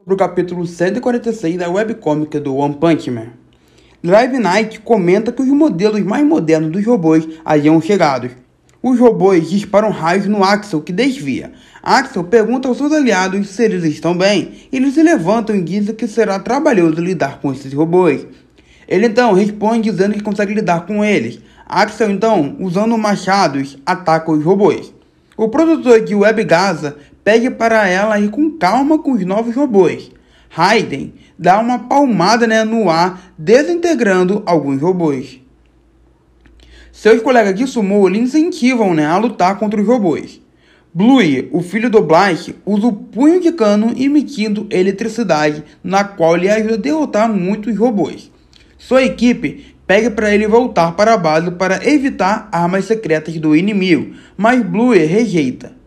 sobre o capítulo 146 da webcômica do One Punch Man. Drive Knight comenta que os modelos mais modernos dos robôs haviam chegado. Os robôs disparam raios no Axel, que desvia. Axel pergunta aos seus aliados se eles estão bem. Eles se levantam e dizem que será trabalhoso lidar com esses robôs. Ele então responde dizendo que consegue lidar com eles. Axel então, usando machados, ataca os robôs. O produtor de Web Gaza pede para ela ir com calma com os novos robôs. Raiden dá uma palmada né, no ar, desintegrando alguns robôs. Seus colegas de sumo lhe incentivam né, a lutar contra os robôs. Blue, o filho do Black, usa o punho de cano emitindo eletricidade, na qual ele ajuda a derrotar muitos robôs. Sua equipe pede para ele voltar para a base para evitar armas secretas do inimigo, mas Blue rejeita.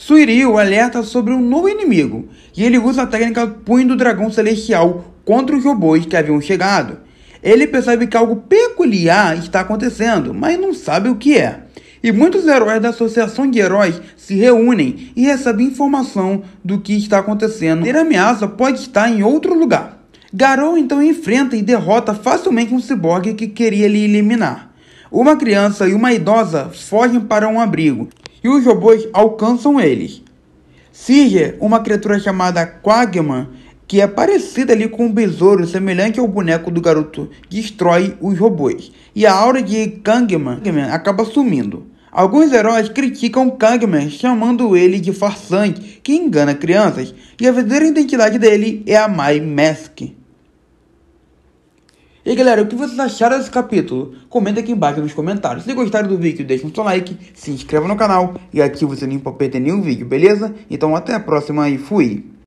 Suiriu alerta sobre um novo inimigo, e ele usa a técnica Punho do Dragão Celestial contra os robôs que haviam chegado. Ele percebe que algo peculiar está acontecendo, mas não sabe o que é. E muitos heróis da Associação de Heróis se reúnem e recebem informação do que está acontecendo. A ameaça pode estar em outro lugar. Garou então enfrenta e derrota facilmente um ciborgue que queria lhe eliminar. Uma criança e uma idosa fogem para um abrigo e os robôs alcançam eles. Singer, uma criatura chamada Quagman, que é parecida ali com um besouro semelhante ao boneco do garoto, destrói os robôs. E a aura de Kangman acaba sumindo. Alguns heróis criticam Kangman, chamando ele de farsante que engana crianças, e a verdadeira identidade dele é a My Mask. E aí, galera, o que vocês acharam desse capítulo? Comenta aqui embaixo nos comentários. Se gostaram do vídeo, deixa o seu like, se inscreva no canal e ativa o sininho para perder nenhum vídeo, beleza? Então até a próxima e fui!